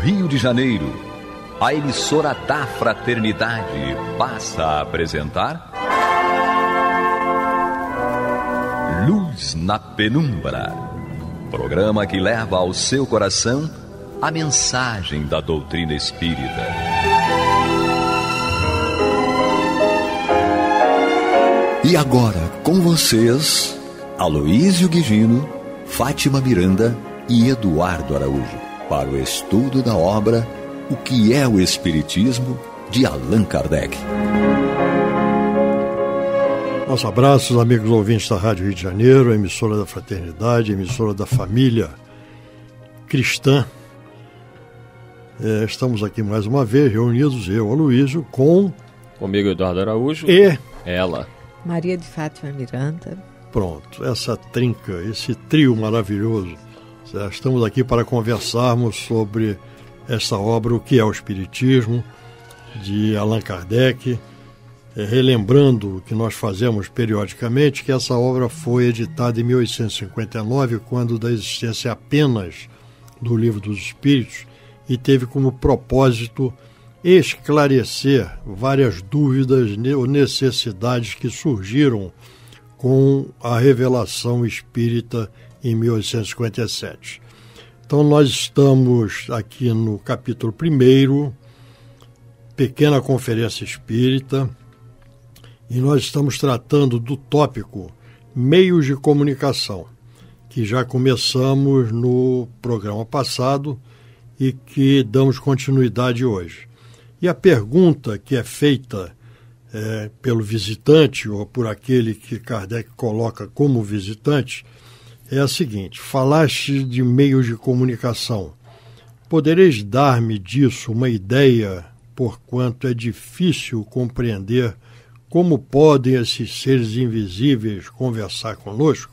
Rio de Janeiro, a emissora da Fraternidade passa a apresentar. Luz na Penumbra programa que leva ao seu coração a mensagem da doutrina espírita. E agora, com vocês, Aloísio Guigino, Fátima Miranda e Eduardo Araújo para o estudo da obra O que é o Espiritismo, de Allan Kardec. Nosso abraços, amigos ouvintes da Rádio Rio de Janeiro, emissora da fraternidade, emissora da família cristã. É, estamos aqui mais uma vez reunidos, eu, Aloysio, com. Comigo, Eduardo Araújo. E. Ela. Maria de Fátima Miranda. Pronto, essa trinca, esse trio maravilhoso Estamos aqui para conversarmos sobre essa obra, O que é o Espiritismo, de Allan Kardec, eh, relembrando o que nós fazemos periodicamente, que essa obra foi editada em 1859, quando da existência apenas do Livro dos Espíritos, e teve como propósito esclarecer várias dúvidas ou necessidades que surgiram com a revelação espírita em 1857. Então, nós estamos aqui no capítulo 1, Pequena Conferência Espírita, e nós estamos tratando do tópico Meios de Comunicação, que já começamos no programa passado e que damos continuidade hoje. E a pergunta que é feita é, pelo visitante ou por aquele que Kardec coloca como visitante é a seguinte: falaste de meios de comunicação. Podereis dar-me disso uma ideia, porquanto é difícil compreender como podem esses seres invisíveis conversar conosco?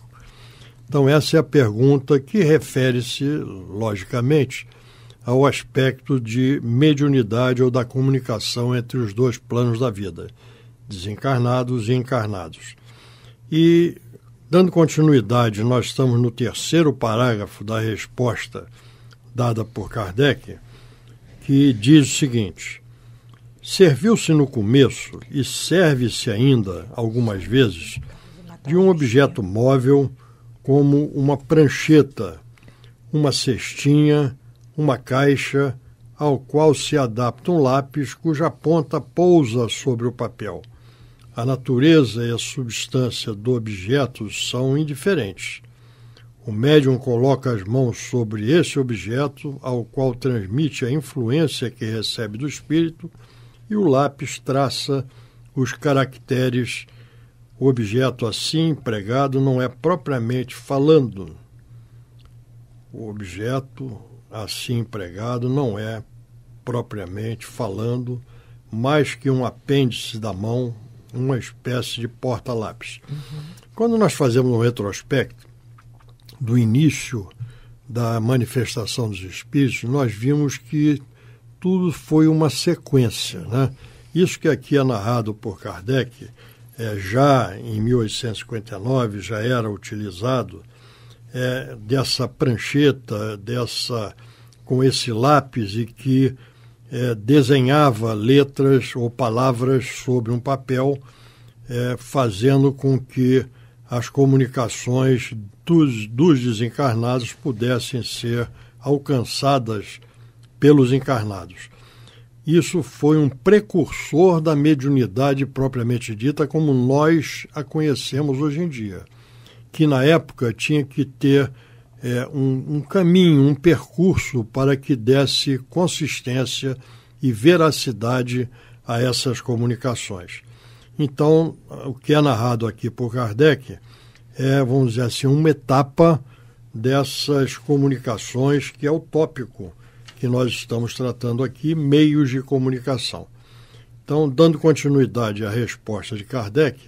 Então, essa é a pergunta que refere-se, logicamente, ao aspecto de mediunidade ou da comunicação entre os dois planos da vida, desencarnados e encarnados. E Dando continuidade, nós estamos no terceiro parágrafo da resposta dada por Kardec, que diz o seguinte: Serviu-se no começo e serve-se ainda algumas vezes de um objeto móvel como uma prancheta, uma cestinha, uma caixa, ao qual se adapta um lápis cuja ponta pousa sobre o papel a natureza e a substância do objeto são indiferentes. O médium coloca as mãos sobre esse objeto, ao qual transmite a influência que recebe do espírito, e o lápis traça os caracteres. O objeto assim empregado não é propriamente falando. O objeto assim empregado não é propriamente falando mais que um apêndice da mão, uma espécie de porta-lápis. Uhum. Quando nós fazemos um retrospecto do início da manifestação dos espíritos, nós vimos que tudo foi uma sequência. Né? Isso que aqui é narrado por Kardec, é, já em 1859 já era utilizado é, dessa prancheta, dessa com esse lápis e que é, desenhava letras ou palavras sobre um papel, é, fazendo com que as comunicações dos, dos desencarnados pudessem ser alcançadas pelos encarnados. Isso foi um precursor da mediunidade propriamente dita, como nós a conhecemos hoje em dia, que na época tinha que ter é, um, um caminho, um percurso para que desse consistência e veracidade a essas comunicações. Então, o que é narrado aqui por Kardec é, vamos dizer assim, uma etapa dessas comunicações, que é o tópico que nós estamos tratando aqui, meios de comunicação. Então, dando continuidade à resposta de Kardec,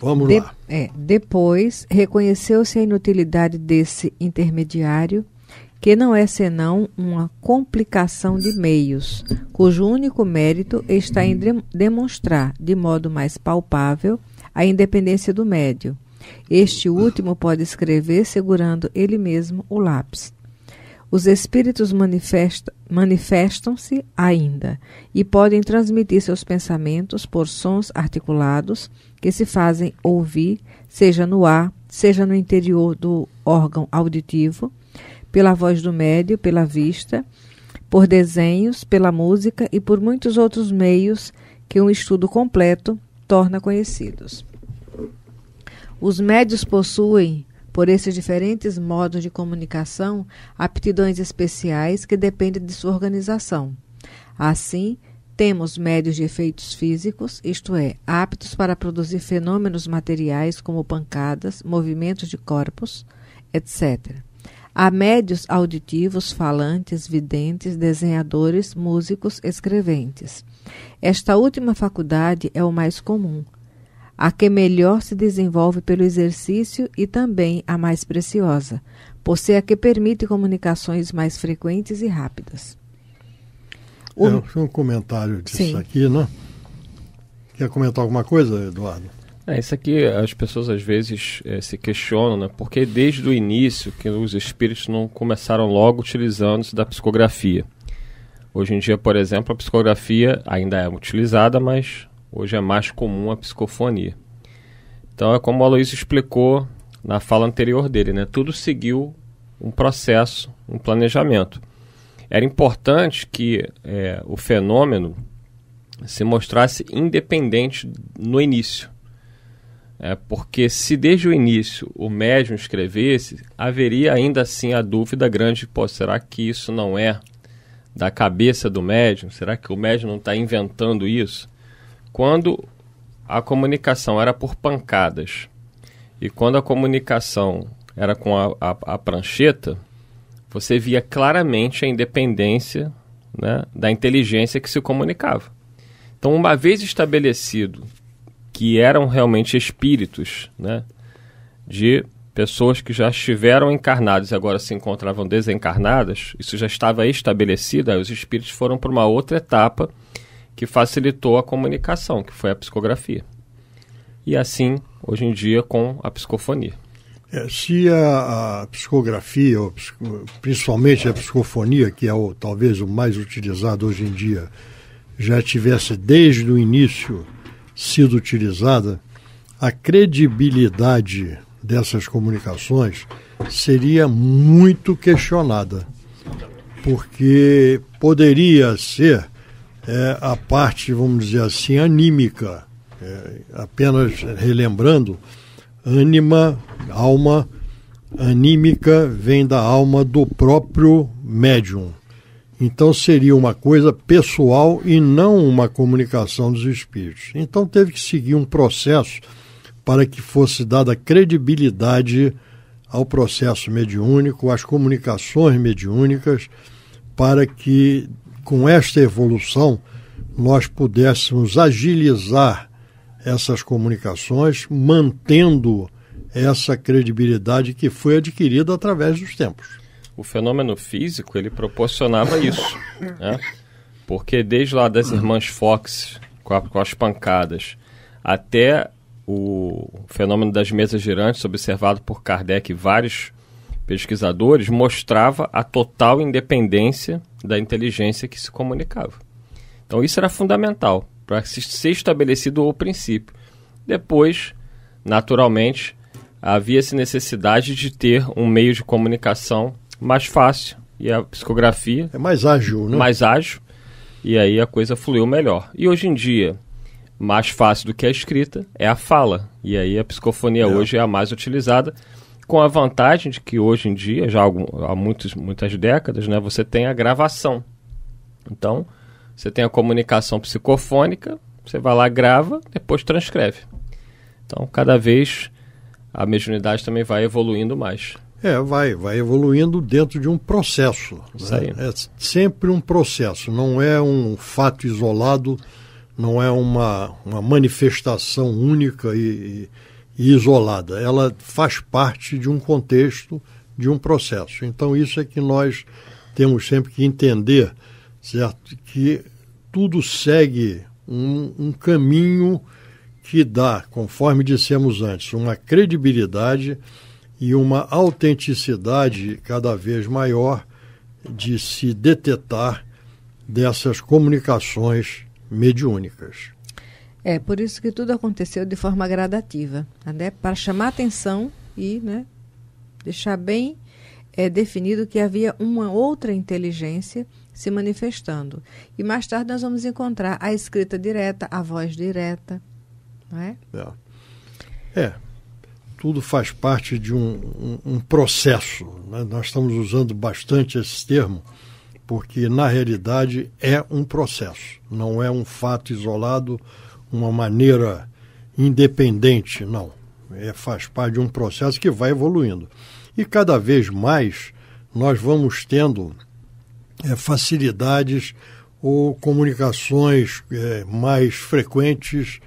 Vamos de, lá. É, depois, reconheceu-se a inutilidade desse intermediário, que não é senão uma complicação de meios, cujo único mérito está em de, demonstrar, de modo mais palpável, a independência do médio. Este último pode escrever segurando ele mesmo o lápis. Os espíritos manifesta, manifestam-se ainda e podem transmitir seus pensamentos por sons articulados que se fazem ouvir, seja no ar, seja no interior do órgão auditivo, pela voz do médio, pela vista, por desenhos, pela música e por muitos outros meios que um estudo completo torna conhecidos. Os médios possuem, por esses diferentes modos de comunicação, aptidões especiais que dependem de sua organização. Assim, temos médios de efeitos físicos, isto é, aptos para produzir fenômenos materiais como pancadas, movimentos de corpos, etc. Há médios auditivos, falantes, videntes, desenhadores, músicos, escreventes. Esta última faculdade é o mais comum, a que melhor se desenvolve pelo exercício e também a mais preciosa, por ser a que permite comunicações mais frequentes e rápidas. O... Eu fiz um comentário disso Sim. aqui, né? Quer comentar alguma coisa, Eduardo? É, isso aqui as pessoas às vezes é, se questionam, né? Porque desde o início que os espíritos não começaram logo utilizando-se da psicografia. Hoje em dia, por exemplo, a psicografia ainda é utilizada, mas hoje é mais comum a psicofonia. Então é como o Aloysio explicou na fala anterior dele, né? Tudo seguiu um processo, um planejamento. Era importante que é, o fenômeno se mostrasse independente no início. É, porque se desde o início o médium escrevesse, haveria ainda assim a dúvida grande: pô, será que isso não é da cabeça do médium? Será que o médium não está inventando isso? Quando a comunicação era por pancadas e quando a comunicação era com a, a, a prancheta, você via claramente a independência né, da inteligência que se comunicava. Então, uma vez estabelecido que eram realmente espíritos né, de pessoas que já estiveram encarnadas e agora se encontravam desencarnadas, isso já estava estabelecido, aí os espíritos foram para uma outra etapa que facilitou a comunicação, que foi a psicografia. E assim, hoje em dia, com a psicofonia. É, se a, a, psicografia, principalmente a psicofonia, que é o, talvez o mais utilizado hoje em dia, já tivesse desde o início sido utilizada, a credibilidade dessas comunicações seria muito questionada, porque poderia ser é, a parte, vamos dizer assim, anímica. É, apenas relembrando ânima, alma anímica vem da alma do próprio médium. Então seria uma coisa pessoal e não uma comunicação dos espíritos. Então teve que seguir um processo para que fosse dada credibilidade ao processo mediúnico, às comunicações mediúnicas, para que com esta evolução nós pudéssemos agilizar essas comunicações, mantendo essa credibilidade que foi adquirida através dos tempos. O fenômeno físico ele proporcionava isso, né? porque desde lá das irmãs Fox com, a, com as pancadas até o fenômeno das mesas girantes observado por Kardec e vários pesquisadores mostrava a total independência da inteligência que se comunicava. Então isso era fundamental para ser estabelecido o princípio. Depois, naturalmente, havia-se necessidade de ter um meio de comunicação mais fácil e a psicografia é mais ágil, né? Mais ágil. E aí a coisa fluiu melhor. E hoje em dia, mais fácil do que a escrita é a fala. E aí a psicofonia é. hoje é a mais utilizada, com a vantagem de que hoje em dia, já há, muitos, muitas décadas, né, você tem a gravação. Então, você tem a comunicação psicofônica, você vai lá, grava, depois transcreve. Então, cada vez a mediunidade também vai evoluindo mais. É, vai, vai evoluindo dentro de um processo. Né? É sempre um processo, não é um fato isolado, não é uma, uma manifestação única e, e isolada. Ela faz parte de um contexto, de um processo. Então, isso é que nós temos sempre que entender certo? Que tudo segue um, um caminho que dá, conforme dissemos antes, uma credibilidade e uma autenticidade cada vez maior de se detetar dessas comunicações mediúnicas. É por isso que tudo aconteceu de forma gradativa, né? para chamar atenção e né, deixar bem é, definido que havia uma outra inteligência se manifestando. E mais tarde nós vamos encontrar a escrita direta, a voz direta. Não é? É. é. Tudo faz parte de um, um, um processo. Né? Nós estamos usando bastante esse termo, porque na realidade é um processo, não é um fato isolado, uma maneira independente, não. É, faz parte de um processo que vai evoluindo. E cada vez mais nós vamos tendo é, facilidades ou comunicações é, mais frequentes,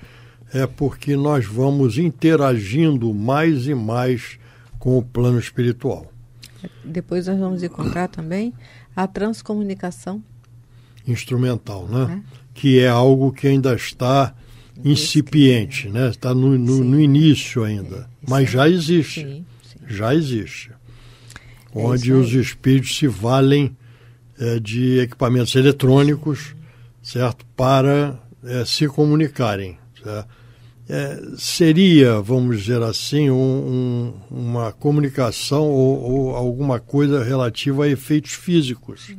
é porque nós vamos interagindo mais e mais com o plano espiritual. Depois nós vamos encontrar também a transcomunicação instrumental, né? É. Que é algo que ainda está incipiente, né? né? Está no, no, no início ainda, é, mas é já existe, sim, sim. já existe, é onde os espíritos se valem é, de equipamentos eletrônicos, certo, para é, se comunicarem. É, seria, vamos dizer assim, um, um, uma comunicação ou, ou, alguma coisa relativa a efeitos físicos,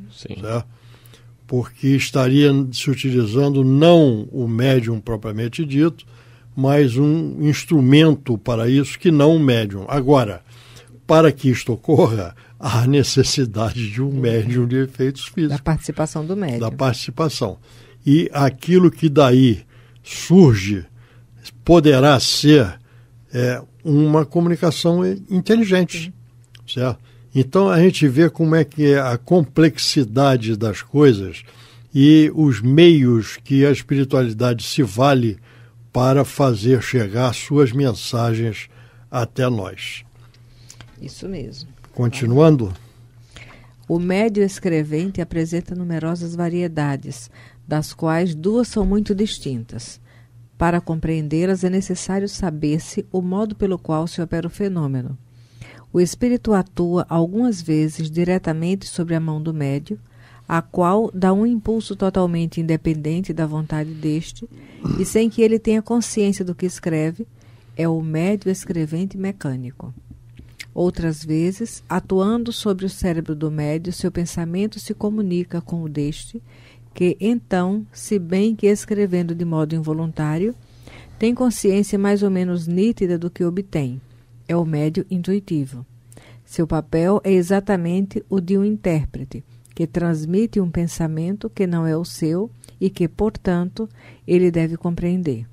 porque estaria se utilizando não o médium propriamente dito, mas um instrumento para isso que não o médium. Agora, para que isto ocorra, a necessidade de um médium de efeitos físicos. Da participação do médium. Da participação. E aquilo que daí surge poderá ser é, uma comunicação inteligente, certo? Então a gente vê como é que é a complexidade das coisas e os meios que a espiritualidade se vale para fazer chegar suas mensagens até nós. Isso mesmo. Continuando. O médio escrevente apresenta numerosas variedades, das quais duas são muito distintas. Para compreendê-las é necessário saber-se o modo pelo qual se opera o fenômeno. O espírito atua algumas vezes diretamente sobre a mão do médio, a qual dá um impulso totalmente independente da vontade deste e sem que ele tenha consciência do que escreve, é o médio escrevente mecânico. Outras vezes, atuando sobre o cérebro do médio, seu pensamento se comunica com o deste, que então, se bem que escrevendo de modo involuntário, tem consciência mais ou menos nítida do que obtém. É o médio intuitivo. Seu papel é exatamente o de um intérprete, que transmite um pensamento que não é o seu e que, portanto, ele deve compreender.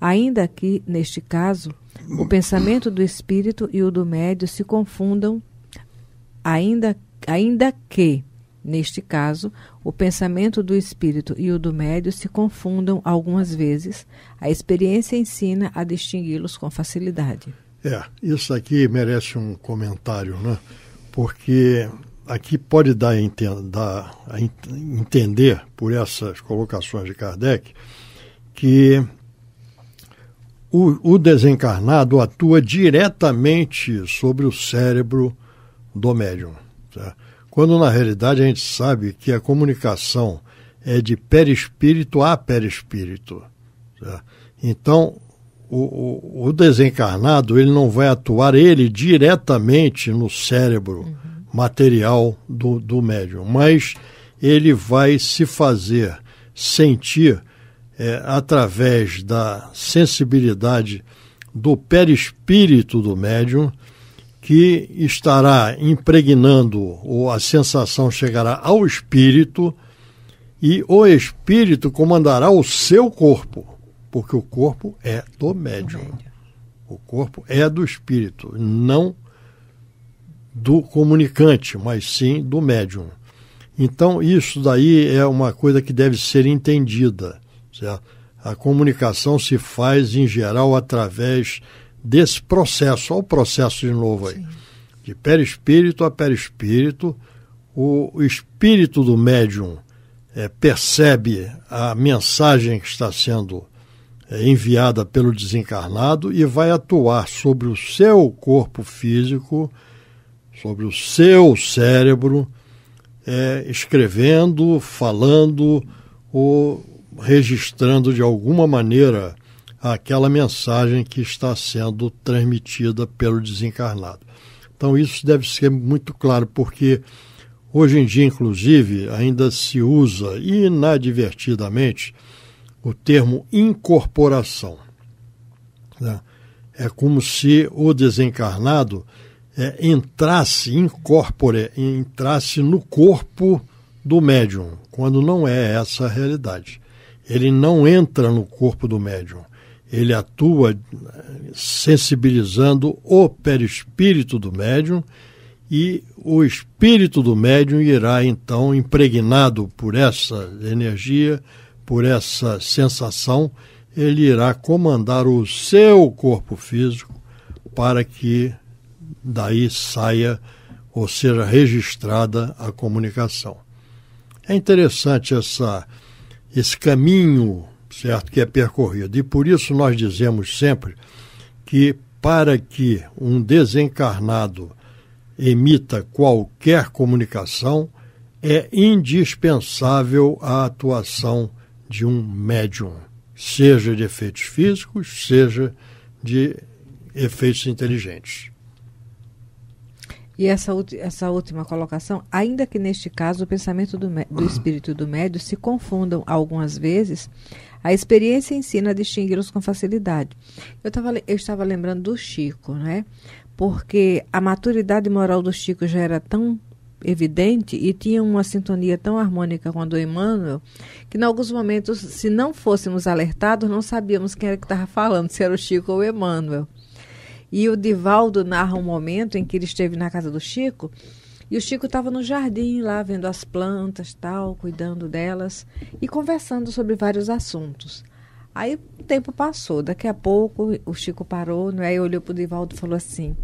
Ainda que, neste caso, o pensamento do espírito e o do médio se confundam, ainda, ainda que, neste caso, o pensamento do espírito e o do médio se confundam algumas vezes, a experiência ensina a distingui-los com facilidade. É, isso aqui merece um comentário, né? Porque aqui pode dar a, dar a entender, por essas colocações de Kardec, que o, o desencarnado atua diretamente sobre o cérebro do médium. Tá? Quando na realidade a gente sabe que a comunicação é de perispírito a perispírito. Tá? Então, o, o, o, desencarnado ele não vai atuar ele diretamente no cérebro uhum. material do, do médium, mas ele vai se fazer sentir é, através da sensibilidade do perispírito do médium, que estará impregnando, ou a sensação chegará ao espírito, e o espírito comandará o seu corpo, porque o corpo é do médium. O corpo é do espírito, não do comunicante, mas sim do médium. Então, isso daí é uma coisa que deve ser entendida. A comunicação se faz, em geral, através desse processo. Olha o processo de novo aí. Sim. De perispírito a perispírito, o espírito do médium é, percebe a mensagem que está sendo é, enviada pelo desencarnado e vai atuar sobre o seu corpo físico, sobre o seu cérebro, é, escrevendo, falando ou registrando de alguma maneira aquela mensagem que está sendo transmitida pelo desencarnado. Então, isso deve ser muito claro, porque hoje em dia, inclusive, ainda se usa inadvertidamente o termo incorporação. Né? É como se o desencarnado é, entrasse, incorpore, entrasse no corpo do médium, quando não é essa a realidade ele não entra no corpo do médium. Ele atua sensibilizando o perispírito do médium e o espírito do médium irá então impregnado por essa energia, por essa sensação, ele irá comandar o seu corpo físico para que daí saia ou seja registrada a comunicação. É interessante essa esse caminho, certo, que é percorrido. E por isso nós dizemos sempre que para que um desencarnado emita qualquer comunicação, é indispensável a atuação de um médium, seja de efeitos físicos, seja de efeitos inteligentes. E essa, essa última colocação, ainda que neste caso o pensamento do, do espírito do médio se confundam algumas vezes, a experiência ensina a distingui-los com facilidade. Eu, tava, eu estava lembrando do Chico, né? Porque a maturidade moral do Chico já era tão evidente e tinha uma sintonia tão harmônica com a do Emmanuel que, em alguns momentos, se não fôssemos alertados, não sabíamos quem era que estava falando, se era o Chico ou o Emmanuel. E o Divaldo narra um momento em que ele esteve na casa do Chico e o Chico estava no jardim lá vendo as plantas, tal, cuidando delas e conversando sobre vários assuntos. Aí o tempo passou, daqui a pouco o Chico parou, não é? E olhou para o Divaldo e falou assim: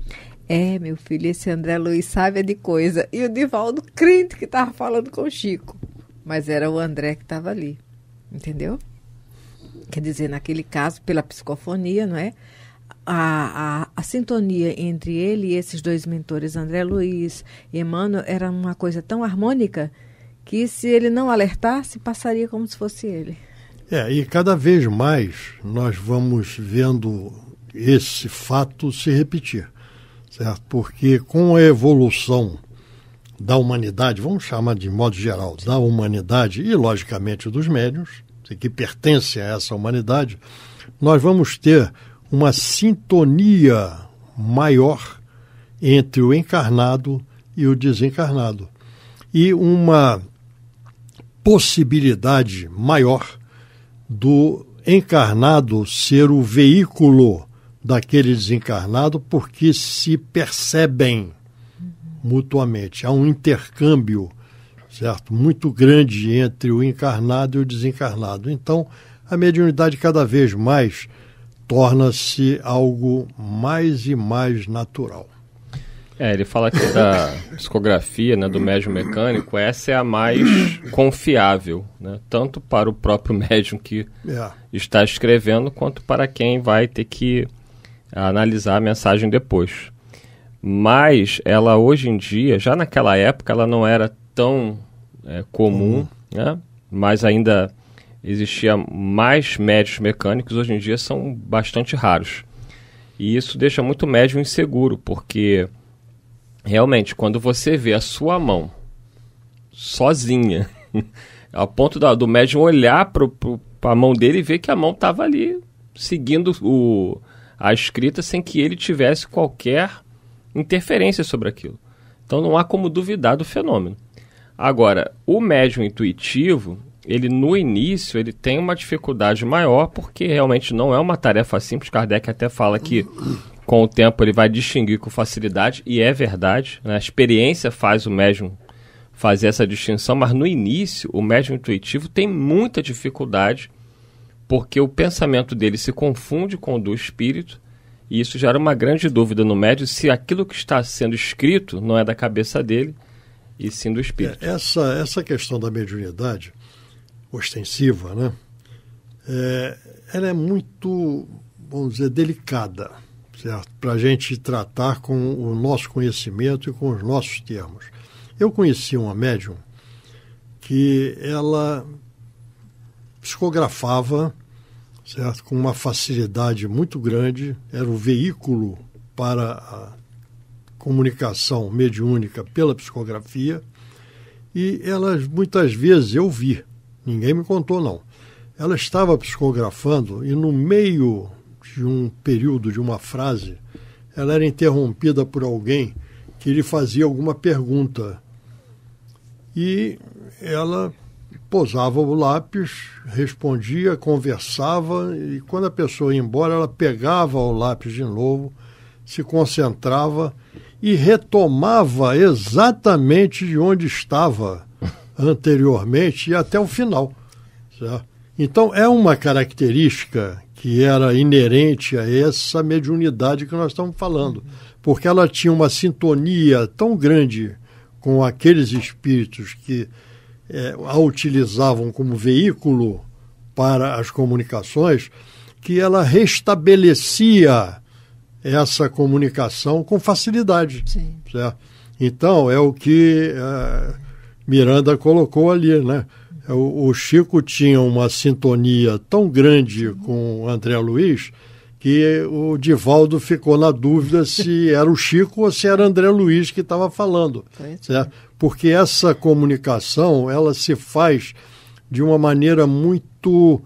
É, meu filho, esse André Luiz sabe de coisa. E o Divaldo crente que estava falando com o Chico. Mas era o André que estava ali, entendeu? Quer dizer, naquele caso, pela psicofonia, não é? a, a, a, sintonia entre ele e esses dois mentores, André Luiz e Emmanuel, era uma coisa tão harmônica que se ele não alertasse, passaria como se fosse ele. É, e cada vez mais nós vamos vendo esse fato se repetir, certo? Porque com a evolução da humanidade, vamos chamar de modo geral, da humanidade e, logicamente, dos médiuns, que pertence a essa humanidade, nós vamos ter uma sintonia maior entre o encarnado e o desencarnado e uma possibilidade maior do encarnado ser o veículo daquele desencarnado porque se percebem mutuamente. Há um intercâmbio, certo, muito grande entre o encarnado e o desencarnado. Então, a mediunidade cada vez mais torna-se algo mais e mais natural. É, ele fala aqui da discografia né, do médium mecânico, essa é a mais confiável, né, tanto para o próprio médium que é. está escrevendo, quanto para quem vai ter que analisar a mensagem depois. Mas ela hoje em dia, já naquela época, ela não era tão é, comum, né, mas ainda existia mais médios mecânicos, hoje em dia são bastante raros. E isso deixa muito médio inseguro, porque realmente, quando você vê a sua mão sozinha, ao ponto do médium olhar para a mão dele e ver que a mão estava ali seguindo o, a escrita sem que ele tivesse qualquer interferência sobre aquilo. Então não há como duvidar do fenômeno. Agora, o médium intuitivo, ele no início ele tem uma dificuldade maior porque realmente não é uma tarefa simples. Kardec até fala que com o tempo ele vai distinguir com facilidade e é verdade. Né? A experiência faz o médium fazer essa distinção, mas no início o médium intuitivo tem muita dificuldade porque o pensamento dele se confunde com o do espírito e isso gera uma grande dúvida no médium se aquilo que está sendo escrito não é da cabeça dele e sim do espírito. É, essa, essa questão da mediunidade ostensiva, né? É, ela é muito, vamos dizer, delicada, certo? Para a gente tratar com o nosso conhecimento e com os nossos termos. Eu conheci uma médium que ela psicografava, certo? Com uma facilidade muito grande, era o veículo para a comunicação mediúnica pela psicografia e elas muitas vezes eu vi Ninguém me contou, não. Ela estava psicografando e, no meio de um período, de uma frase, ela era interrompida por alguém que lhe fazia alguma pergunta. E ela posava o lápis, respondia, conversava, e quando a pessoa ia embora, ela pegava o lápis de novo, se concentrava e retomava exatamente de onde estava anteriormente e até o final. Certo? Tá? Então, é uma característica que era inerente a essa mediunidade que nós estamos falando, porque ela tinha uma sintonia tão grande com aqueles espíritos que é, a utilizavam como veículo para as comunicações, que ela restabelecia essa comunicação com facilidade. Tá? Então, é o que. Eh, Miranda colocou ali, né? É, o, o Chico tinha uma sintonia tão grande com o André Luiz que o Divaldo ficou na dúvida se era o Chico ou se era André Luiz que estava falando. Certo? Porque essa comunicação ela se faz de uma maneira muito,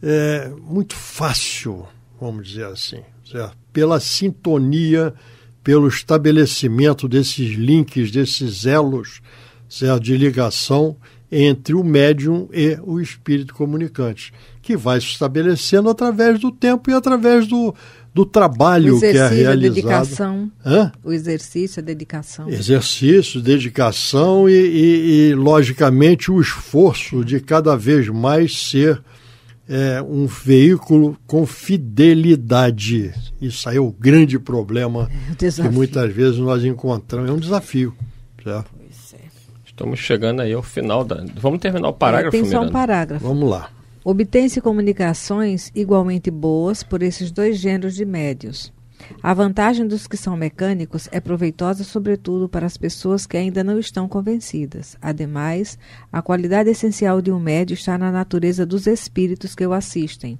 é, muito fácil, vamos dizer assim, certo? pela sintonia, pelo estabelecimento desses links, desses elos certo? de ligação entre o médium e o espírito comunicante, que vai se estabelecendo através do tempo e através do, do trabalho que é realizado. A dedicação, Hã? O exercício, a dedicação. Exercício, dedicação e, e, e, logicamente, o esforço de cada vez mais ser é, um veículo com fidelidade. Isso aí é o grande problema é, que muitas vezes nós encontramos. É um desafio, certo? Estamos chegando aí ao final da. Vamos terminar o parágrafo. Tem só um parágrafo. Vamos lá. Obtém-se comunicações igualmente boas por esses dois gêneros de médios. A vantagem dos que são mecânicos é proveitosa, sobretudo, para as pessoas que ainda não estão convencidas. Ademais, a qualidade essencial de um médio está na natureza dos espíritos que o assistem,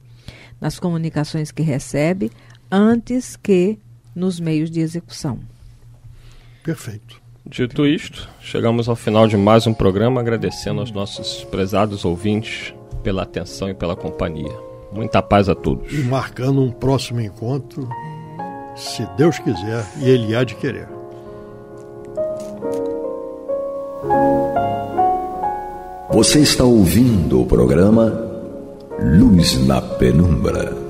nas comunicações que recebe, antes que nos meios de execução. Perfeito. Dito isto, chegamos ao final de mais um programa agradecendo aos nossos prezados ouvintes pela atenção e pela companhia. Muita paz a todos. E marcando um próximo encontro, se Deus quiser e Ele há de querer. Você está ouvindo o programa Luz na Penumbra.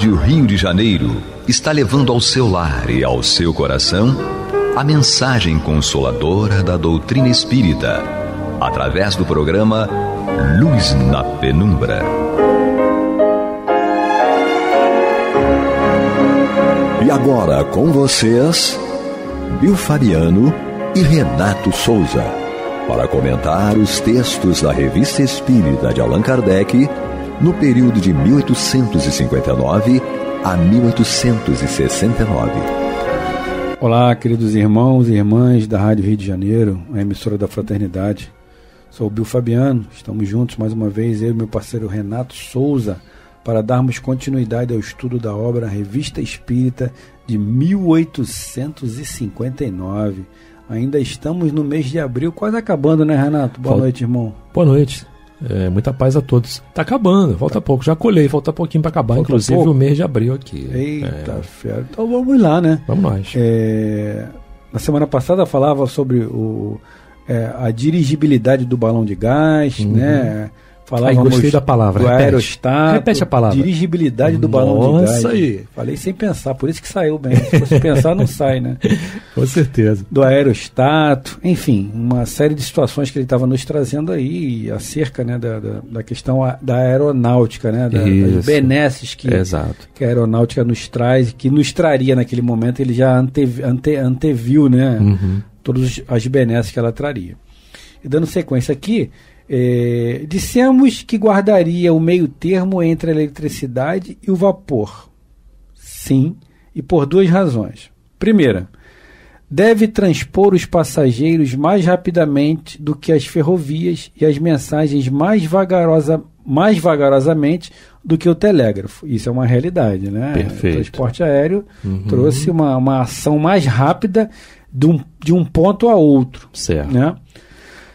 Rádio Rio de Janeiro está levando ao seu lar e ao seu coração a mensagem consoladora da doutrina espírita, através do programa Luz na Penumbra. E agora com vocês, Bill Fabiano e Renato Souza, para comentar os textos da Revista Espírita de Allan Kardec no período de 1859 a 1869. Olá, queridos irmãos e irmãs da Rádio Rio de Janeiro, a emissora da Fraternidade. Sou o Bill Fabiano, estamos juntos mais uma vez, eu e meu parceiro Renato Souza, para darmos continuidade ao estudo da obra Revista Espírita de 1859. Ainda estamos no mês de abril, quase acabando, né, Renato? Boa noite, irmão. Boa noite. É, muita paz a todos. Tá acabando, falta tá. pouco. Já colhei, falta pouquinho para acabar, falta então, inclusive pouco. o mês de abril aqui. Eita, é. Então vamos lá, né? Vamos nós. É, na semana passada falava sobre o, é, a dirigibilidade do balão de gás, uhum. né? falar gostei da palavra. Do repete. aerostato. Repete a palavra. Dirigibilidade do Nossa balão de gás. aí. Falei sem pensar, por isso que saiu bem. Se fosse pensar, não sai, né? Com certeza. Do aerostato, enfim, uma série de situações que ele estava nos trazendo aí acerca né, da, da, da questão da aeronáutica, né? Da, das benesses que, Exato. que a aeronáutica nos traz, que nos traria naquele momento, ele já ante, anteviu, né? Uhum. Todas as benesses que ela traria. E dando sequência aqui, é, dissemos que guardaria o meio termo entre a eletricidade e o vapor. Sim, e por duas razões. Primeira, deve transpor os passageiros mais rapidamente do que as ferrovias e as mensagens mais, vagarosa, mais vagarosamente do que o telégrafo. Isso é uma realidade, né? Perfeito. O transporte aéreo uhum. trouxe uma, uma ação mais rápida de um, de um ponto a outro. Certo. Né?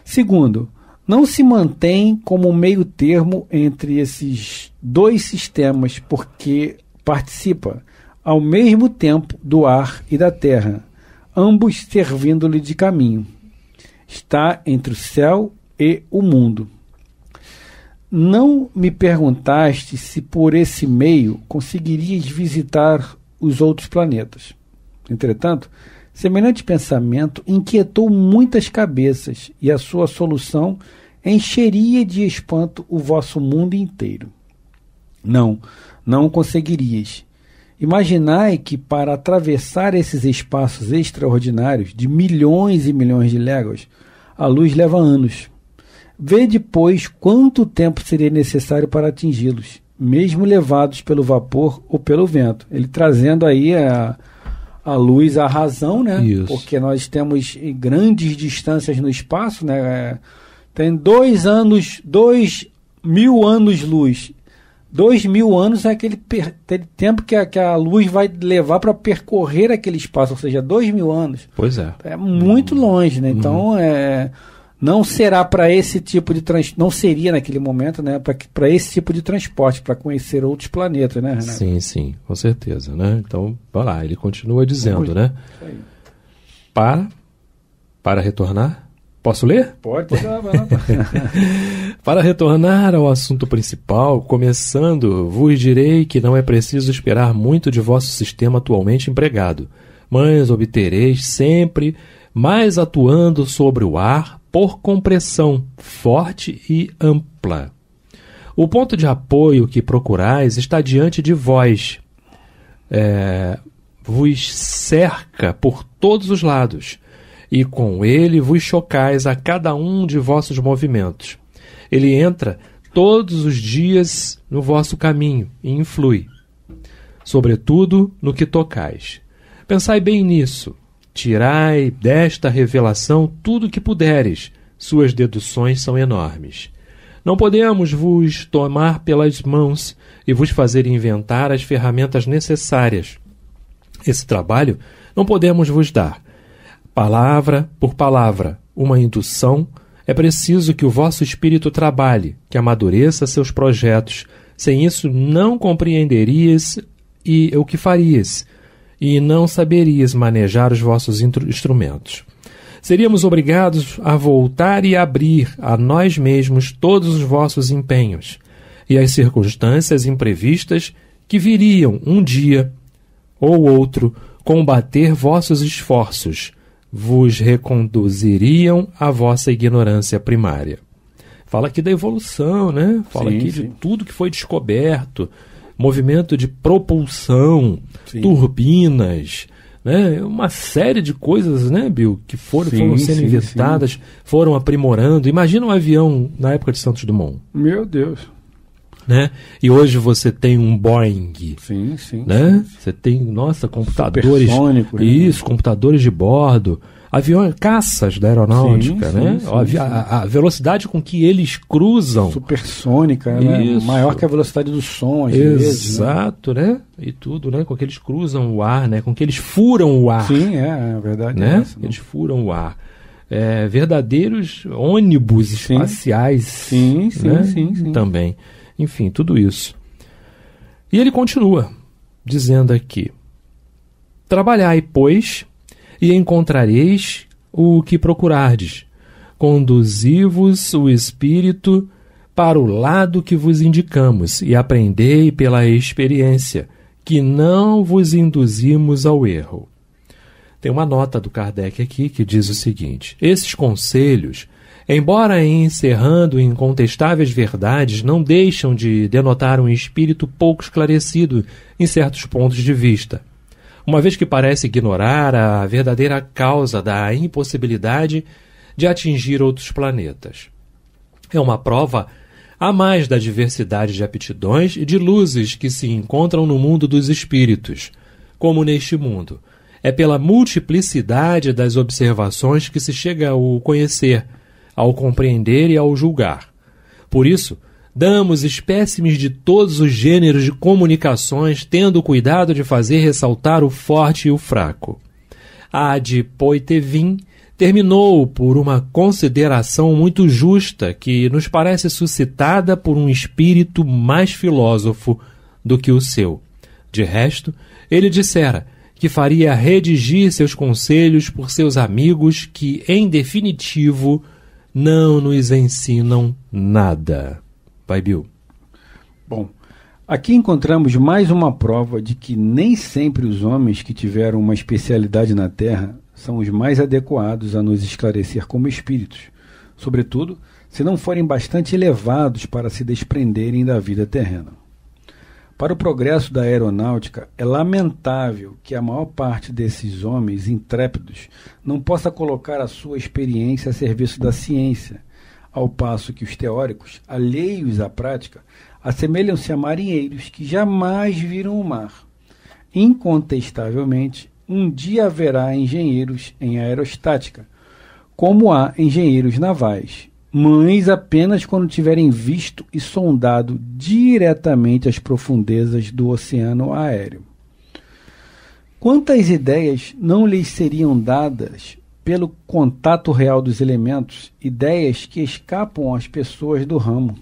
Segundo, não se mantém como meio termo entre esses dois sistemas, porque participa ao mesmo tempo do ar e da terra, ambos servindo-lhe de caminho. Está entre o céu e o mundo. Não me perguntaste se por esse meio conseguirias visitar os outros planetas. Entretanto, Semelhante pensamento inquietou muitas cabeças, e a sua solução encheria de espanto o vosso mundo inteiro. Não, não conseguirias. Imaginai que para atravessar esses espaços extraordinários de milhões e milhões de léguas, a luz leva anos. Vê depois quanto tempo seria necessário para atingi-los, mesmo levados pelo vapor ou pelo vento. Ele trazendo aí a, a luz a razão, né? Isso. Porque nós temos grandes distâncias no espaço, né? Tem dois anos, dois mil anos-luz. Dois mil anos é aquele, aquele tempo que a, que a, luz vai levar para percorrer aquele espaço, ou seja, dois mil anos. Pois é. É muito longe, né? Então, uhum. é não será para esse tipo de trans, não seria naquele momento, né, para esse tipo de transporte, para conhecer outros planetas, né, Renato? Sim, sim, com certeza, né? Então, vai lá, ele continua dizendo, né? Para para retornar, posso ler? Pode, pode para retornar ao assunto principal, começando, vos direi que não é preciso esperar muito de vosso sistema atualmente empregado, mas obtereis sempre mais atuando sobre o ar por compressão forte e ampla. O ponto de apoio que procurais está diante de vós. É, vos cerca por todos os lados, e com ele vos chocais a cada um de vossos movimentos. Ele entra todos os dias no vosso caminho e influi, sobretudo no que tocais. Pensai bem nisso, Tirai desta revelação tudo o que puderes, suas deduções são enormes. Não podemos vos tomar pelas mãos e vos fazer inventar as ferramentas necessárias. Esse trabalho não podemos vos dar. Palavra por palavra, uma indução, é preciso que o vosso espírito trabalhe, que amadureça seus projetos. Sem isso, não compreenderíeis e o que farias e não saberias manejar os vossos instrumentos. Seríamos obrigados a voltar e abrir a nós mesmos todos os vossos empenhos e as circunstâncias imprevistas que viriam um dia ou outro combater vossos esforços, vos reconduziriam à vossa ignorância primária. Fala aqui da evolução, né? Fala sim, aqui sim. de tudo que foi descoberto movimento de propulsão, sim. turbinas, né? uma série de coisas, né, Bill, que foram, sim, foram sendo sim, inventadas, foram aprimorando. Imagina um avião na época de Santos Dumont. Meu Deus. Né? E hoje você tem um Boeing. Sim, sim. Né? Você tem, nossa, computadores. Né? Isso, computadores de bordo aviões, caças da aeronáutica, sim, né? Sim, sim, a, a, velocidade com que eles cruzam. Supersônica, né? maior que a velocidade do som, às Exato, vezes, né? né? E tudo, né? Com que eles cruzam o ar, né? Com que eles furam o ar. Sim, é, é verdade. Né? É essa, eles né? furam o ar. É, verdadeiros ônibus espaciais. Sim, sim, né? sim, sim. Também. Enfim, tudo isso. E ele continua dizendo aqui: Trabalhai, pois, e encontrareis o que procurardes. Conduzi-vos o espírito para o lado que vos indicamos e aprendei pela experiência que não vos induzimos ao erro. Tem uma nota do Kardec aqui que diz o seguinte: esses conselhos, embora encerrando incontestáveis verdades, não deixam de denotar um espírito pouco esclarecido em certos pontos de vista uma vez que parece ignorar a verdadeira causa da impossibilidade de atingir outros planetas. É uma prova a mais da diversidade de aptidões e de luzes que se encontram no mundo dos espíritos, como neste mundo. É pela multiplicidade das observações que se chega ao conhecer, ao compreender e ao julgar. Por isso, damos espécimes de todos os gêneros de comunicações, tendo cuidado de fazer ressaltar o forte e o fraco. A de Poitevin terminou por uma consideração muito justa que nos parece suscitada por um espírito mais filósofo do que o seu. De resto, ele dissera que faria redigir seus conselhos por seus amigos que, em definitivo, não nos ensinam nada. Pai Bill. Bom, aqui encontramos mais uma prova de que nem sempre os homens que tiveram uma especialidade na Terra são os mais adequados a nos esclarecer como espíritos, sobretudo se não forem bastante elevados para se desprenderem da vida terrena. Para o progresso da aeronáutica, é lamentável que a maior parte desses homens intrépidos não possa colocar a sua experiência a serviço da ciência, ao passo que os teóricos, alheios à prática, assemelham-se a marinheiros que jamais viram o mar. Incontestavelmente, um dia haverá engenheiros em aerostática, como há engenheiros navais, mães apenas quando tiverem visto e sondado diretamente as profundezas do oceano aéreo. Quantas ideias não lhes seriam dadas pelo contato real dos elementos, ideias que escapam às pessoas do ramo.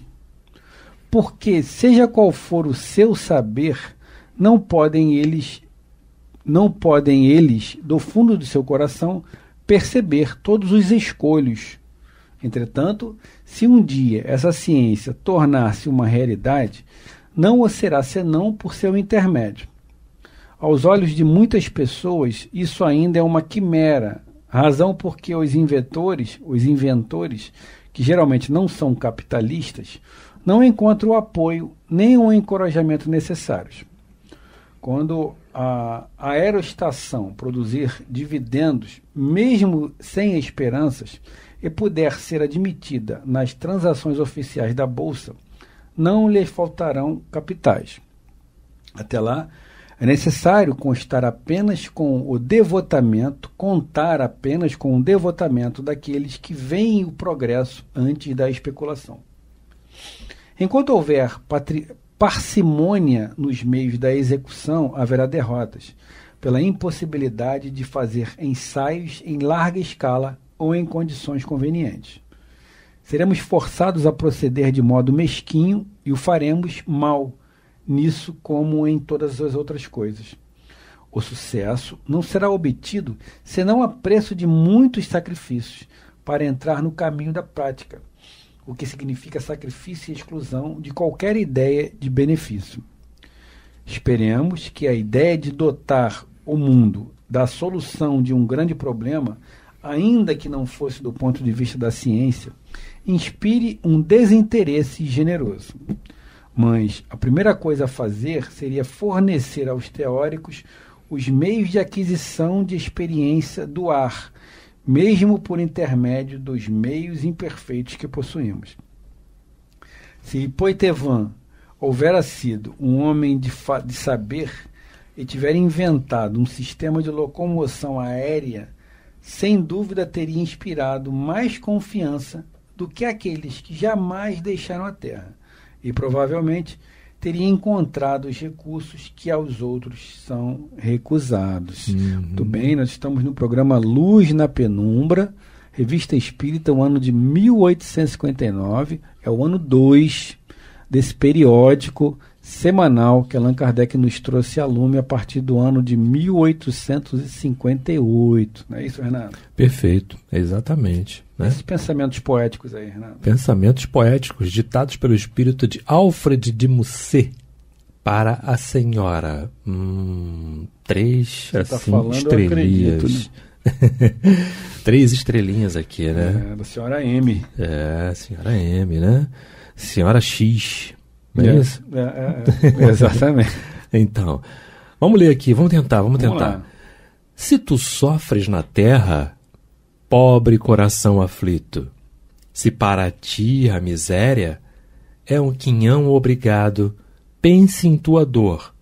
Porque, seja qual for o seu saber, não podem eles, não podem eles, do fundo do seu coração, perceber todos os escolhos. Entretanto, se um dia essa ciência tornar-se uma realidade, não o será senão por seu intermédio. Aos olhos de muitas pessoas, isso ainda é uma quimera, Razão porque os inventores, os inventores, que geralmente não são capitalistas, não encontram o apoio nem o encorajamento necessários. Quando a aeroestação produzir dividendos, mesmo sem esperanças, e puder ser admitida nas transações oficiais da Bolsa, não lhes faltarão capitais. Até lá, é necessário constar apenas com o devotamento, contar apenas com o devotamento daqueles que veem o progresso antes da especulação. Enquanto houver parcimônia nos meios da execução, haverá derrotas, pela impossibilidade de fazer ensaios em larga escala ou em condições convenientes. Seremos forçados a proceder de modo mesquinho e o faremos mal nisso como em todas as outras coisas. O sucesso não será obtido senão a preço de muitos sacrifícios para entrar no caminho da prática, o que significa sacrifício e exclusão de qualquer ideia de benefício. Esperemos que a ideia de dotar o mundo da solução de um grande problema, ainda que não fosse do ponto de vista da ciência, inspire um desinteresse generoso. Mas a primeira coisa a fazer seria fornecer aos teóricos os meios de aquisição de experiência do ar, mesmo por intermédio dos meios imperfeitos que possuímos. Se Poitevin houvera sido um homem de, de saber e tivera inventado um sistema de locomoção aérea, sem dúvida teria inspirado mais confiança do que aqueles que jamais deixaram a Terra e provavelmente teria encontrado os recursos que aos outros são recusados. Uhum. Tudo bem, nós estamos no programa Luz na Penumbra, Revista Espírita, o ano de 1859, é o ano 2 desse periódico semanal que Allan Kardec nos trouxe a lume a partir do ano de 1858. Não é isso, Renato? Perfeito, exatamente. Né? Esses pensamentos poéticos aí, Renato. Pensamentos poéticos ditados pelo espírito de Alfred de Musset para a senhora. Hum, três Você tá assim, tá falando, estrelinhas. Né? três estrelinhas aqui, né? É, da senhora M. É, senhora M, né? Senhora X, não é, é isso? É, é, é. exatamente. então, vamos ler aqui, vamos tentar, vamos, vamos tentar. Lá. Se tu sofres na terra, pobre coração aflito, se para ti a miséria é um quinhão obrigado, pense em tua dor,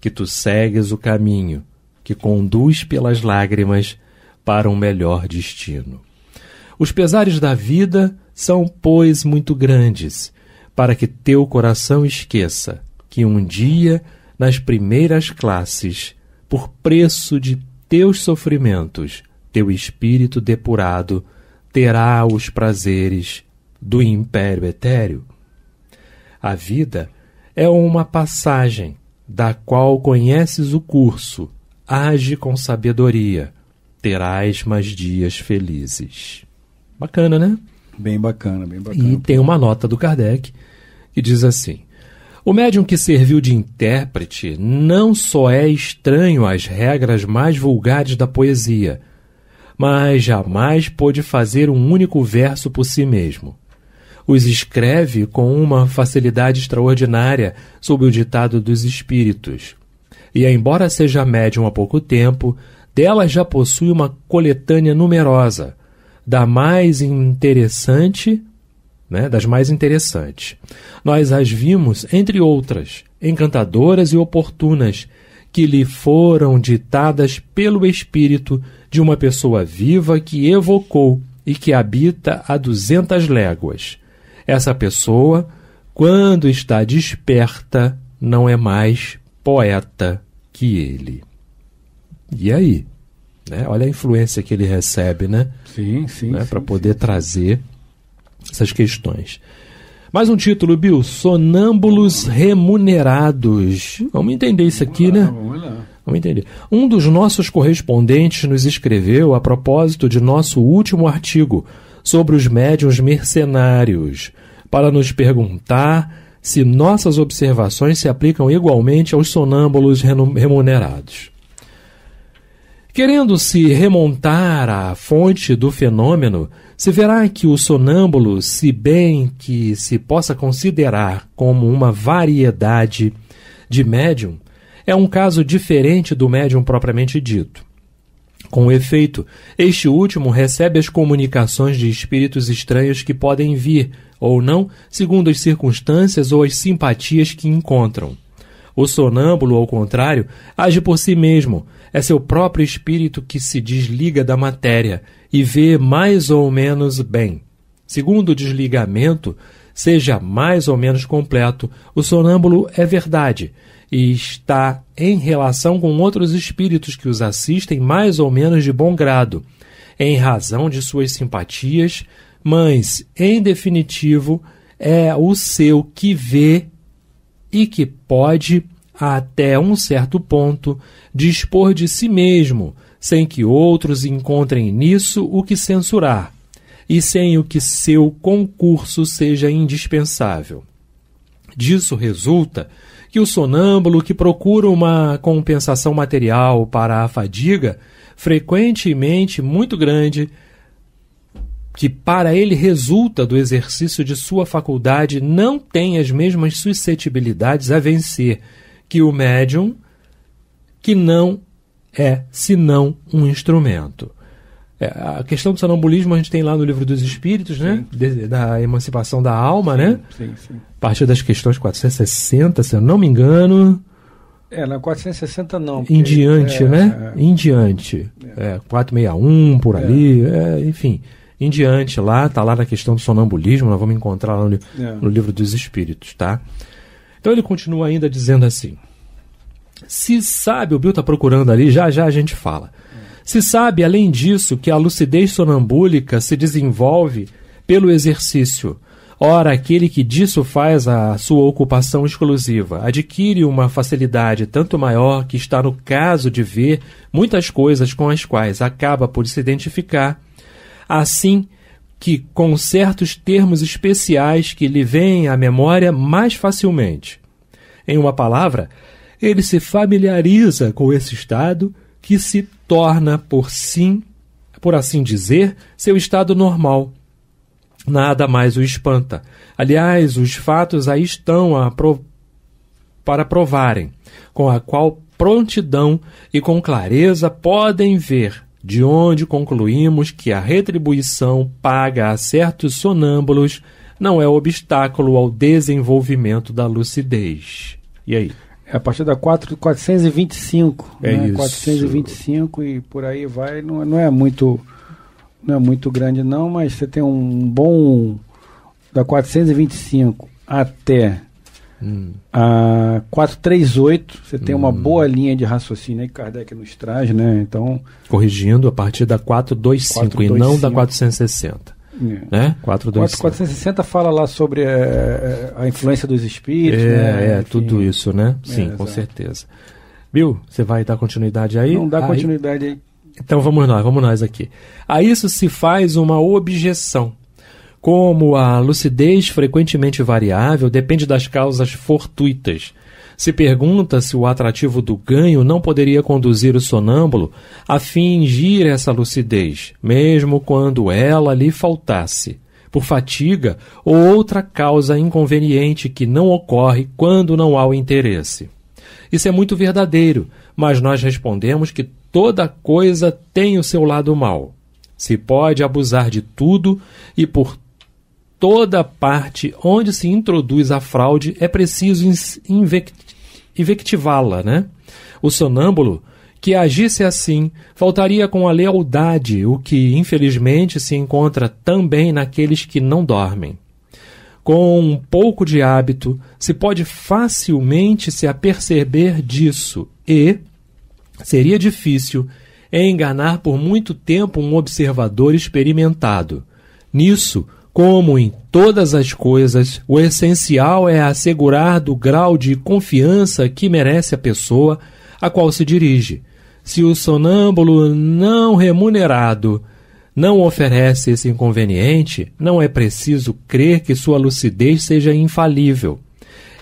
que tu segues o caminho que conduz pelas lágrimas para um melhor destino. Os pesares da vida são, pois, muito grandes para que teu coração esqueça que um dia, nas primeiras classes, por preço de teus sofrimentos, teu espírito depurado terá os prazeres do império etéreo. A vida é uma passagem da qual conheces o curso, age com sabedoria, terás mais dias felizes. Bacana, né? Bem bacana, bem bacana. E tem uma nota do Kardec que diz assim: O médium que serviu de intérprete não só é estranho às regras mais vulgares da poesia, mas jamais pôde fazer um único verso por si mesmo. Os escreve com uma facilidade extraordinária sob o ditado dos espíritos. E, embora seja médium há pouco tempo, dela já possui uma coletânea numerosa da mais interessante, né, das mais interessantes. Nós as vimos, entre outras, encantadoras e oportunas, que lhe foram ditadas pelo espírito de uma pessoa viva que evocou e que habita a duzentas léguas. Essa pessoa, quando está desperta, não é mais poeta que ele. E aí? Né? Olha a influência que ele recebe, né? Sim, sim. Né? Para poder sim. trazer essas questões. Mais um título, Bill. Sonâmbulos remunerados. Vamos entender isso aqui, né? Vamos lá. Vamos entender. Um dos nossos correspondentes nos escreveu a propósito de nosso último artigo sobre os médiuns mercenários, para nos perguntar se nossas observações se aplicam igualmente aos sonâmbulos remunerados. Querendo se remontar à fonte do fenômeno, se verá que o sonâmbulo, se bem que se possa considerar como uma variedade de médium, é um caso diferente do médium propriamente dito. Com efeito, este último recebe as comunicações de espíritos estranhos que podem vir, ou não, segundo as circunstâncias ou as simpatias que encontram. O sonâmbulo, ao contrário, age por si mesmo, é seu próprio espírito que se desliga da matéria e vê mais ou menos bem. Segundo o desligamento, seja mais ou menos completo, o sonâmbulo é verdade e está em relação com outros espíritos que os assistem mais ou menos de bom grado, em razão de suas simpatias, mas, em definitivo, é o seu que vê e que pode a, até um certo ponto, dispor de si mesmo, sem que outros encontrem nisso o que censurar, e sem o que seu concurso seja indispensável. Disso resulta que o sonâmbulo que procura uma compensação material para a fadiga, frequentemente muito grande, que para ele resulta do exercício de sua faculdade, não tem as mesmas suscetibilidades a vencer que o médium, que não é senão um instrumento. É, a questão do sonambulismo a gente tem lá no livro dos Espíritos, né? De, da emancipação da alma, sim, né? Sim, sim. A partir das questões 460, se eu não me engano. É, na 460 não. Em diante, é, né? É, em diante. É. É, 461, por é. ali, é, enfim. Em diante, lá, tá lá na questão do sonambulismo, nós vamos encontrar lá no, é. no livro dos Espíritos, tá? Então ele continua ainda dizendo assim: Se sabe, o Bill está procurando ali, já já a gente fala. Se sabe, além disso, que a lucidez sonambúlica se desenvolve pelo exercício. Ora, aquele que disso faz a sua ocupação exclusiva adquire uma facilidade tanto maior que está no caso de ver muitas coisas com as quais acaba por se identificar. Assim, que, com certos termos especiais que lhe vêm à memória mais facilmente. Em uma palavra, ele se familiariza com esse estado que se torna, por sim, por assim dizer, seu estado normal. Nada mais o espanta. Aliás, os fatos aí estão pro... para provarem, com a qual prontidão e com clareza podem ver de onde concluímos que a retribuição paga a certos sonâmbulos não é obstáculo ao desenvolvimento da lucidez. E aí? É a partir da 4, 425. É né? isso. 425 e por aí vai. Não, não, é muito não é muito grande não, mas você tem um bom da 425 até Hum. A 438, você tem hum. uma boa linha de raciocínio aí que Kardec nos traz, né? Então. Corrigindo a partir da 425 425. e não da 460. É. Né? 425. 460 fala lá sobre é, é, a influência dos espíritos. É, né? é tudo isso, né? É, Sim, é, com certeza. Bill, você vai dar continuidade aí? Não dá aí. continuidade aí. Então vamos nós, vamos nós aqui. A isso se faz uma objeção como a lucidez frequentemente variável depende das causas fortuitas. Se pergunta se o atrativo do ganho não poderia conduzir o sonâmbulo a fingir essa lucidez, mesmo quando ela lhe faltasse, por fatiga ou outra causa inconveniente que não ocorre quando não há o interesse. Isso é muito verdadeiro, mas nós respondemos que toda coisa tem o seu lado mau. Se pode abusar de tudo e por toda parte onde se introduz a fraude é preciso invectivá-la, né? O sonâmbulo que agisse assim faltaria com a lealdade, o que infelizmente se encontra também naqueles que não dormem. Com um pouco de hábito, se pode facilmente se aperceber disso e seria difícil enganar por muito tempo um observador experimentado. Nisso, como em todas as coisas, o essencial é assegurar do grau de confiança que merece a pessoa a qual se dirige. Se o sonâmbulo não remunerado não oferece esse inconveniente, não é preciso crer que sua lucidez seja infalível.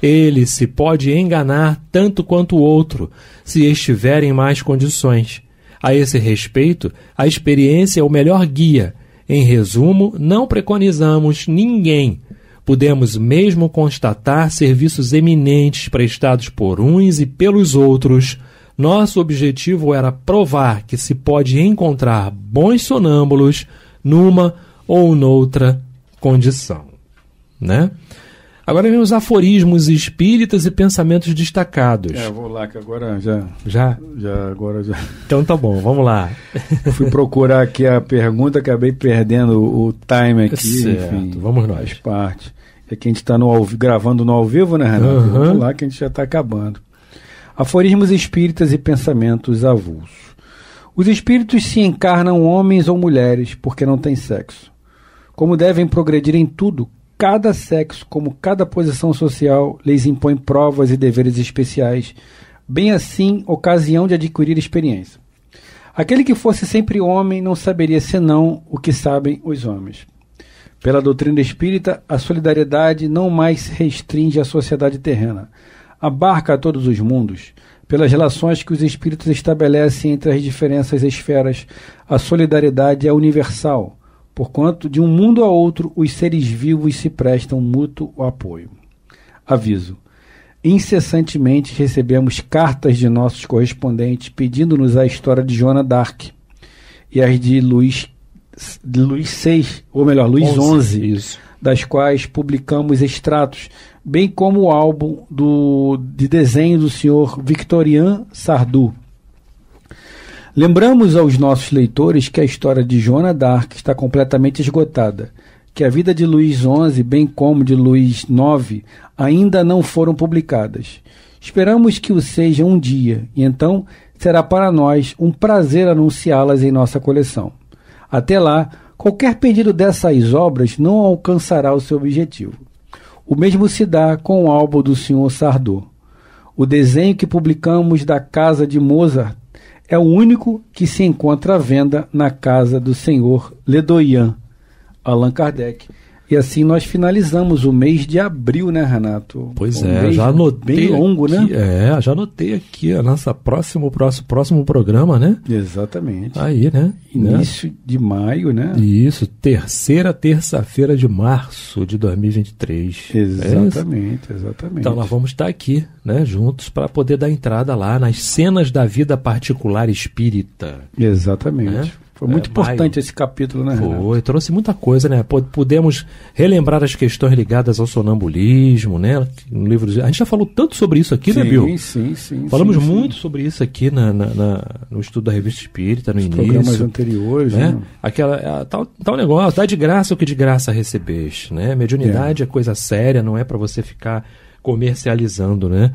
Ele se pode enganar tanto quanto o outro, se estiver em mais condições. A esse respeito, a experiência é o melhor guia em resumo, não preconizamos ninguém. Podemos mesmo constatar serviços eminentes prestados por uns e pelos outros. Nosso objetivo era provar que se pode encontrar bons sonâmbulos numa ou noutra condição, né? Agora vem os aforismos espíritas e pensamentos destacados. É, vou lá que agora já. Já? Já, agora já. Então tá bom, vamos lá. Eu Fui procurar aqui a pergunta, acabei perdendo o time aqui. Certo, enfim, vamos nós. Faz parte. É que a gente está gravando no ao vivo, né, Renato? Vamos lá que a gente já está acabando. Aforismos espíritas e pensamentos avulsos. Os espíritos se encarnam homens ou mulheres porque não têm sexo. Como devem progredir em tudo, cada sexo, como cada posição social, lhes impõe provas e deveres especiais, bem assim ocasião de adquirir experiência. Aquele que fosse sempre homem não saberia senão o que sabem os homens. Pela doutrina espírita, a solidariedade não mais restringe a sociedade terrena. Abarca a todos os mundos. Pelas relações que os espíritos estabelecem entre as diferentes esferas, a solidariedade é universal Porquanto, de um mundo a outro, os seres vivos se prestam mútuo apoio. Aviso: incessantemente recebemos cartas de nossos correspondentes pedindo-nos a história de Joana d'Arc e as de Luiz, Luiz VI, ou melhor, Luiz XI, das quais publicamos extratos, bem como o álbum do, de desenho do senhor Victorian Sardu Lembramos aos nossos leitores que a história de Joana d'Arc está completamente esgotada, que a vida de Luís XI, bem como de Luís IX, ainda não foram publicadas. Esperamos que o seja um dia, e então será para nós um prazer anunciá-las em nossa coleção. Até lá, qualquer pedido dessas obras não alcançará o seu objetivo. O mesmo se dá com o álbum do Sr. Sardô. O desenho que publicamos da casa de Mozart é o único que se encontra à venda na casa do senhor Ledoyan, Allan Kardec. E assim nós finalizamos o mês de abril, né, Renato? Pois um é, já anotei. Bem longo, né? aqui, né? É, já anotei aqui a nossa próximo, próximo, próximo programa, né? Exatamente. Aí, né? Início né? de maio, né? Isso, terceira terça-feira de março de 2023. É exatamente, é exatamente. Então nós vamos estar aqui, né, juntos, para poder dar entrada lá nas cenas da vida particular espírita. Exatamente. Né? Foi muito é, importante maio. esse capítulo, né? Foi, Renato? trouxe muita coisa, né? Podemos relembrar as questões ligadas ao sonambulismo, né? No livro, a gente já falou tanto sobre isso aqui, né, sim, né, Bill? Sim, sim, sim. Falamos sim, muito sim. sobre isso aqui na, na, na, no estudo da revista Espírita, no Os início. Programas anteriores, né? né? Aquela tal, tal negócio, dá de graça o que de graça recebeste, né? Mediunidade é, é coisa séria, não é para você ficar comercializando, né?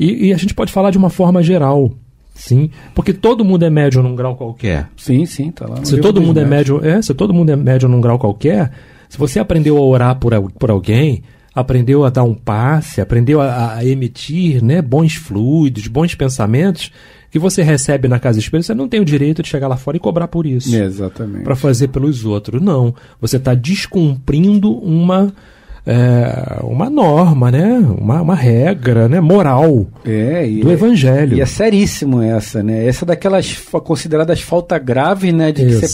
E, e a gente pode falar de uma forma geral Sim, porque todo mundo é médium num grau qualquer. Sim, sim, tá lá. Se todo mundo é médium, é, se todo mundo é médio num grau qualquer, se você aprendeu a orar por, por alguém, aprendeu a dar um passe, aprendeu a, a emitir, né, bons fluidos, bons pensamentos, que você recebe na casa espírita, você não tem o direito de chegar lá fora e cobrar por isso. Exatamente. Para fazer pelos outros. Não. Você está descumprindo uma é, uma norma, né? Uma, uma regra, né? Moral é, do é, evangelho. E é seríssimo essa, né? Essa daquelas consideradas falta grave, né? De que Exatamente.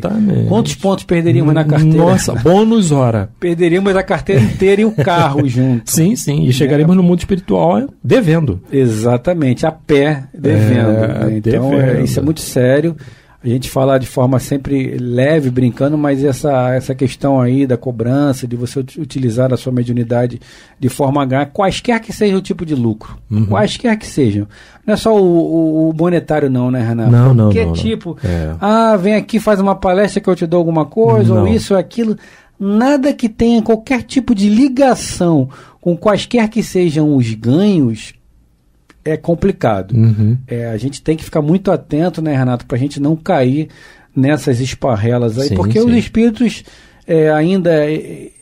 você perde. Quantos pontos perderíamos na carteira? Nossa, bônus hora. perderíamos a carteira inteira e o carro junto. Sim, sim. E é. chegaremos no mundo espiritual devendo. Exatamente, a pé devendo. É, né? Então, é, devendo. isso é muito sério a gente fala de forma sempre leve, brincando, mas essa, essa questão aí da cobrança, de você utilizar a sua mediunidade de forma a ganhar quaisquer que seja o tipo de lucro, uhum. quaisquer que sejam. Não é só o, o, o monetário não, né, Renato? Não, não, Qualquer não, tipo, não. É. ah, vem aqui, faz uma palestra que eu te dou alguma coisa, não. ou isso, ou aquilo. Nada que tenha qualquer tipo de ligação com quaisquer que sejam os ganhos, é complicado. Uhum. É, a gente tem que ficar muito atento, né, Renato, para a gente não cair nessas esparrelas aí, sim, porque sim. os espíritos é, ainda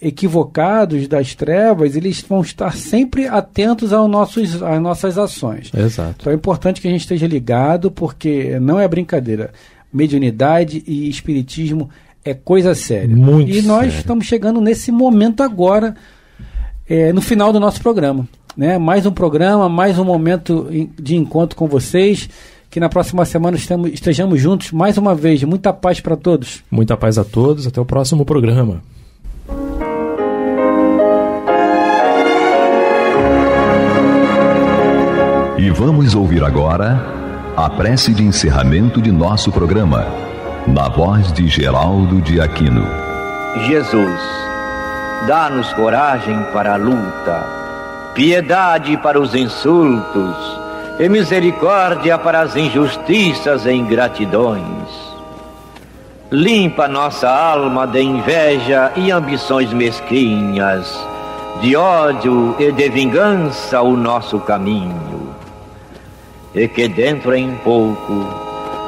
equivocados das trevas, eles vão estar sempre atentos aos nossos, às nossas ações. Exato. Então é importante que a gente esteja ligado, porque não é brincadeira. Mediunidade e espiritismo é coisa séria. Muito e nós sério. estamos chegando nesse momento agora, é, no final do nosso programa. Né? Mais um programa, mais um momento de encontro com vocês. Que na próxima semana estamos, estejamos juntos mais uma vez. Muita paz para todos. Muita paz a todos. Até o próximo programa. E vamos ouvir agora a prece de encerramento de nosso programa, na voz de Geraldo de Aquino. Jesus, dá-nos coragem para a luta piedade para os insultos e misericórdia para as injustiças e ingratidões. Limpa nossa alma de inveja e ambições mesquinhas, de ódio e de vingança o nosso caminho. E que dentro em pouco,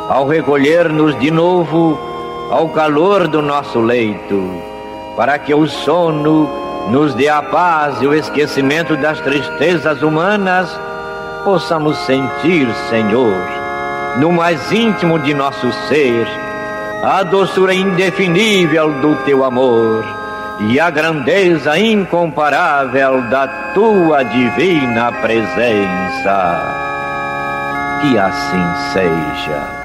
ao recolher-nos de novo ao calor do nosso leito, para que o sono nos dê a paz e o esquecimento das tristezas humanas, possamos sentir, Senhor, no mais íntimo de nosso ser, a doçura indefinível do teu amor e a grandeza incomparável da tua divina presença. Que assim seja.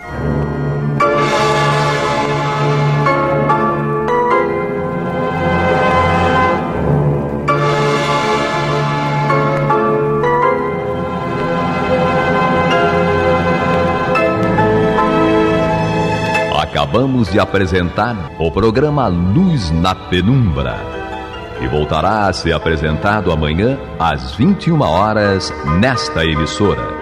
Acabamos de apresentar o programa Luz na Penumbra, que voltará a ser apresentado amanhã às 21 horas nesta emissora.